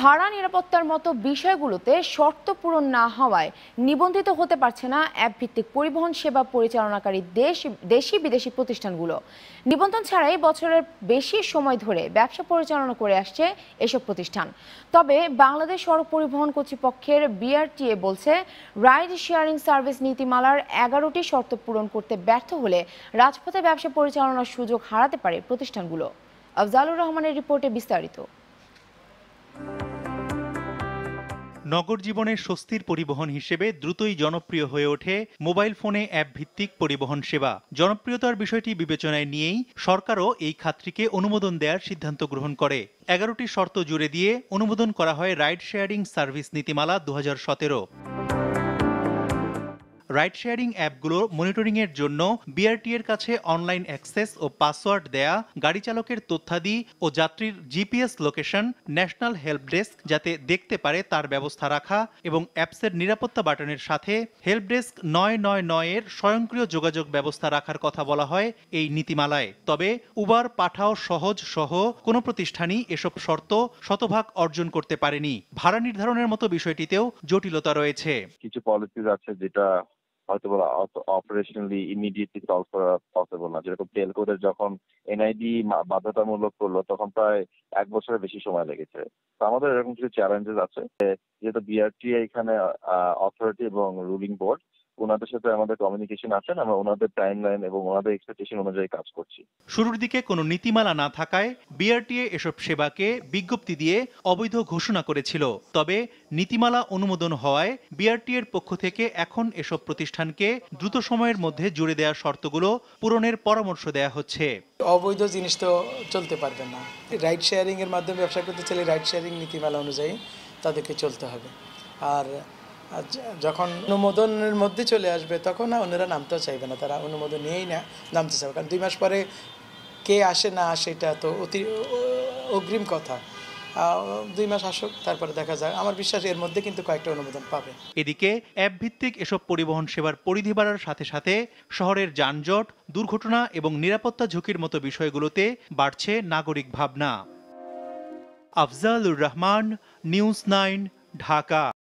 ভাড়া নিরাপত্তার মতো বিষয়গুলোতে শর্ত পূরণ না হওয়ায় নিবন্ধিত হতে পারছে না অ্যাপ ভিত্তিক পরিবহন সেবা পরিচালনাকারী দেশ দেশি বিদেশি প্রতিষ্ঠানগুলো নিবন্ধন ছাড়াই বছরের বেশি সময় ধরে ব্যবসা পরিচালনা করে আসছে এসব প্রতিষ্ঠান তবে বাংলাদেশ সড়ক পরিবহন কর্তৃপক্ষের বিআরটিএ বলছে রাইড শেয়ারিং সার্ভিস নীতিমালার এগারোটি শর্ত পূরণ করতে ব্যর্থ হলে রাজপথে ব্যবসা পরিচালনার সুযোগ হারাতে পারে প্রতিষ্ঠানগুলো আফজালুর রহমানের রিপোর্টে বিস্তারিত নগর জীবনের স্বস্তির পরিবহন হিসেবে দ্রুতই জনপ্রিয় হয়ে ওঠে মোবাইল ফোনে অ্যাপ ভিত্তিক পরিবহন সেবা জনপ্রিয়তার বিষয়টি বিবেচনায় নিয়েই সরকারও এই খাতটিকে অনুমোদন দেওয়ার সিদ্ধান্ত গ্রহণ করে এগারোটি শর্ত জুড়ে দিয়ে অনুমোদন করা হয় রাইড শেয়ারিং সার্ভিস নীতিমালা দু রাইড শেয়ারিং অ্যাপগুলো মনিটরিংয়ের জন্য বিআরটি এর কাছে অনলাইন অ্যাক্সেস ও পাসওয়ার্ড দেয়া গাড়ি চালকের তথ্যাদি ও যাত্রীর GPS location national help desk যাতে দেখতে পারে তার ব্যবস্থা রাখা এবং অ্যাপসের নিরাপত্তা বাটনের সাথে হেল্প ডেস্ক নয় নয় এর স্বয়ংক্রিয় যোগাযোগ ব্যবস্থা রাখার কথা বলা হয় এই নীতিমালায় তবে উবার পাঠাও সহজ সহ কোনো প্রতিষ্ঠানই এসব শর্ত শতভাগ অর্জন করতে পারেনি ভাড়া নির্ধারণের মতো বিষয়টিতেও জটিলতা রয়েছে কিছু পলিসিজ আছে যেটা হয়তো অপারেশনালি ইমিডিয়েটলি সলভ করা পসিবল না যেরকম টেলকোদের যখন এনআইডি বাধ্যতামূলক করলো তখন প্রায় এক বছরের বেশি সময় লেগেছে তো আমাদের এরকম কিছু চ্যালেঞ্জেস আছে যেহেতু বিআরটিআই এখানে অথরিটি এবং রুলিং বোর্ড ওনাদের সাথে আমাদের কমিউনিকেশন আমরা ওনাদের টাইম লাইন এবং ওনাদের এক্সপেকটেশন অনুযায়ী কাজ করছি শুরুর দিকে কোনো নীতিমালা না থাকায় বিআরটিএ এসব সেবাকে বিজ্ঞপ্তি দিয়ে অবৈধ ঘোষণা করেছিল তবে নীতিমালা অনুমোদন হওয়ায় পক্ষ থেকে এখন এসব প্রতিষ্ঠানকে দ্রুত সময়ের মধ্যে জুড়ে দেওয়া শর্তগুলো পূরণের পরামর্শ দেয়া হচ্ছে অবৈধ জিনিস তো চলতে পারবে না রাইড শেয়ারিং এর মাধ্যমে ব্যবসা করতে চাইলে রাইড শেয়ারিং নীতিমালা অনুযায়ী তাদেরকে চলতে হবে আর যখন অনুমোদনের মধ্যে চলে আসবে তখন ওনারা নামতে চাইবে না তারা অনুমোদন নিয়েই না নামতে চাইবে কারণ দুই মাস পরে কে আসে না আসে এটা তো অতি অগ্রিম কথা দুই মাস আসুক তারপরে দেখা যায় আমার বিশ্বাস এর মধ্যে কিন্তু কয়েকটা অনুমোদন পাবে এদিকে অ্যাপ ভিত্তিক এসব পরিবহন সেবার পরিধি বাড়ার সাথে সাথে শহরের যানজট দুর্ঘটনা এবং নিরাপত্তা ঝুঁকির মতো বিষয়গুলোতে বাড়ছে নাগরিক ভাবনা আফজালুর রহমান নিউজ নাইন ঢাকা